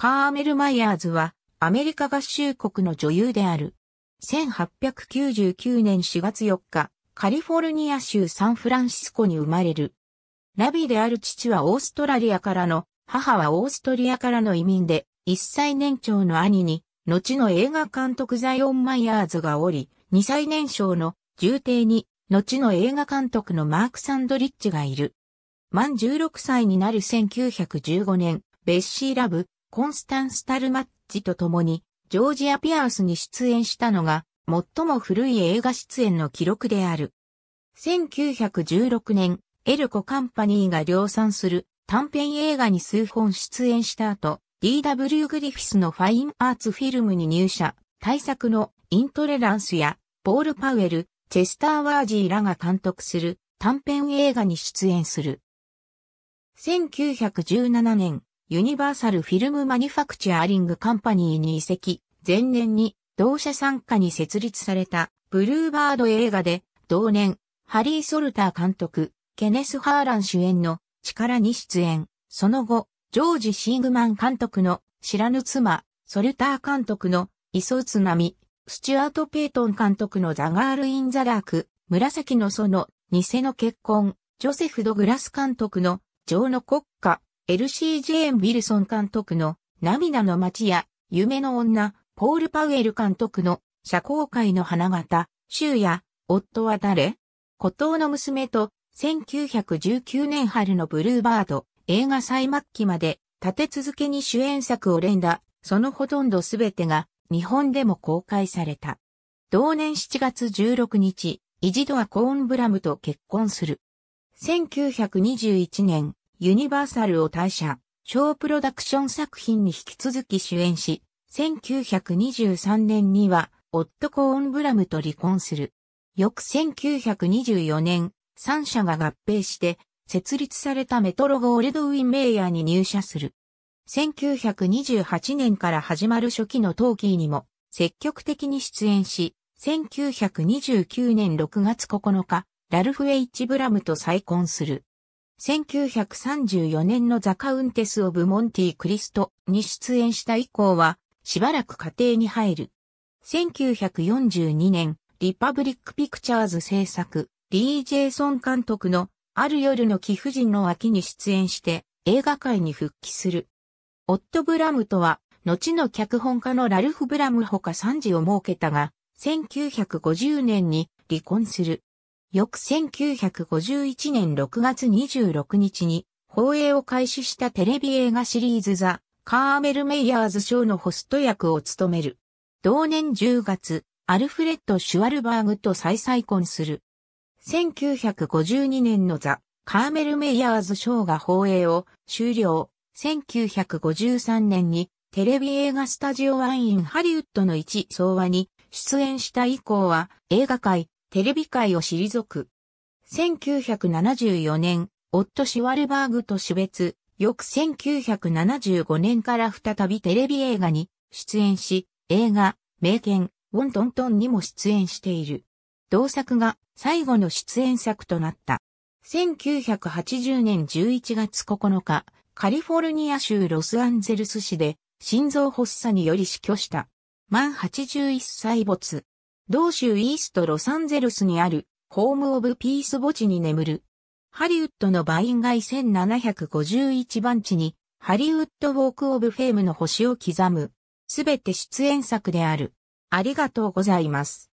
カーメル・マイヤーズはアメリカ合衆国の女優である。1899年4月4日、カリフォルニア州サンフランシスコに生まれる。ラビである父はオーストラリアからの、母はオーストリアからの移民で、1歳年長の兄に、後の映画監督ザイオン・マイヤーズがおり、2歳年少の重帝に、後の映画監督のマーク・サンドリッチがいる。満16歳になる1915年、ベッシー・ラブ、コンスタンス・タルマッジと共に、ジョージア・ピアースに出演したのが、最も古い映画出演の記録である。1916年、エルコ・カンパニーが量産する短編映画に数本出演した後、D.W. グリフィスのファインアーツフィルムに入社、大作のイントレランスや、ポール・パウエル、チェスター・ワージーらが監督する短編映画に出演する。1917年、ユニバーサルフィルムマニファクチャーリングカンパニーに移籍、前年に同社参加に設立されたブルーバード映画で、同年、ハリー・ソルター監督、ケネス・ハーラン主演の力に出演。その後、ジョージ・シーグマン監督の知らぬ妻、ソルター監督の磯津波、スチュアート・ペイトン監督のザ・ガール・イン・ザ・ダーク、紫の園、偽の結婚、ジョセフ・ド・グラス監督の情の国家、LC j ェーウィルソン監督の涙の街や夢の女、ポール・パウエル監督の社交界の花形、州や夫は誰孤島の娘と1919年春のブルーバード映画最末期まで立て続けに主演作を連打、そのほとんどすべてが日本でも公開された。同年7月16日、イジドア・コーンブラムと結婚する。1921年、ユニバーサルを退社、小プロダクション作品に引き続き主演し、1923年には、オット・コーン・ブラムと離婚する。翌1924年、三社が合併して、設立されたメトロゴールドウィン・メイヤーに入社する。1928年から始まる初期のトーキーにも、積極的に出演し、1929年6月9日、ラルフ・エイチ・ブラムと再婚する。1934年のザ・カウンテス・オブ・モンティ・クリストに出演した以降は、しばらく家庭に入る。1942年、リパブリック・ピクチャーズ制作、D・ ジェイソン監督の、ある夜の貴婦人の脇に出演して、映画界に復帰する。オット・ブラムとは、後の脚本家のラルフ・ブラムほか3児を設けたが、1950年に離婚する。翌1951年6月26日に放映を開始したテレビ映画シリーズザ・カーメル・メイヤーズ賞のホスト役を務める。同年10月、アルフレッド・シュワルバーグと再再婚する。1952年のザ・カーメル・メイヤーズ賞が放映を終了。1953年にテレビ映画スタジオワインハリウッドの一総和に出演した以降は映画界、テレビ界を退く。1974年、夫シュワルバーグと死別、翌1975年から再びテレビ映画に出演し、映画、名犬、ウォントントンにも出演している。同作が最後の出演作となった。1980年11月9日、カリフォルニア州ロスアンゼルス市で心臓発作により死去した。満81歳没。同州イーストロサンゼルスにある、ホームオブピース墓地に眠る。ハリウッドのバイン街1751番地に、ハリウッドウォークオブフェームの星を刻む。すべて出演作である。ありがとうございます。